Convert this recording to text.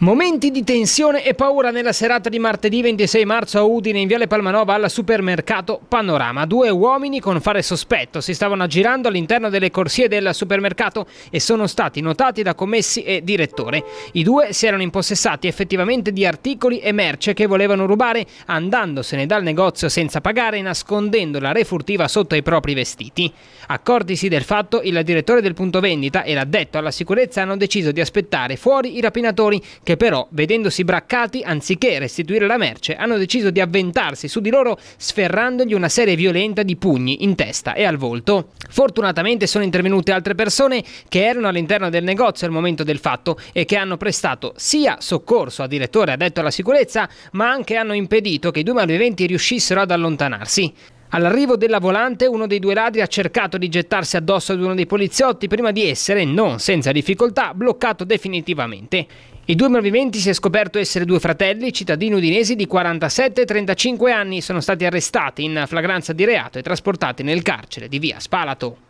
Momenti di tensione e paura nella serata di martedì 26 marzo a Udine in Viale Palmanova al supermercato Panorama. Due uomini con fare sospetto si stavano aggirando all'interno delle corsie del supermercato e sono stati notati da commessi e direttore. I due si erano impossessati effettivamente di articoli e merce che volevano rubare andandosene dal negozio senza pagare e nascondendo la refurtiva sotto i propri vestiti. Accordisi del fatto, il direttore del punto vendita e l'addetto alla sicurezza hanno deciso di aspettare fuori i rapinatori che però, vedendosi braccati, anziché restituire la merce, hanno deciso di avventarsi su di loro sferrandogli una serie violenta di pugni in testa e al volto. Fortunatamente sono intervenute altre persone che erano all'interno del negozio al momento del fatto e che hanno prestato sia soccorso al direttore addetto alla sicurezza, ma anche hanno impedito che i due malviventi riuscissero ad allontanarsi. All'arrivo della volante uno dei due ladri ha cercato di gettarsi addosso ad uno dei poliziotti prima di essere, non senza difficoltà, bloccato definitivamente. I due malviventi si è scoperto essere due fratelli, cittadini udinesi di 47 e 35 anni, sono stati arrestati in flagranza di reato e trasportati nel carcere di via Spalato.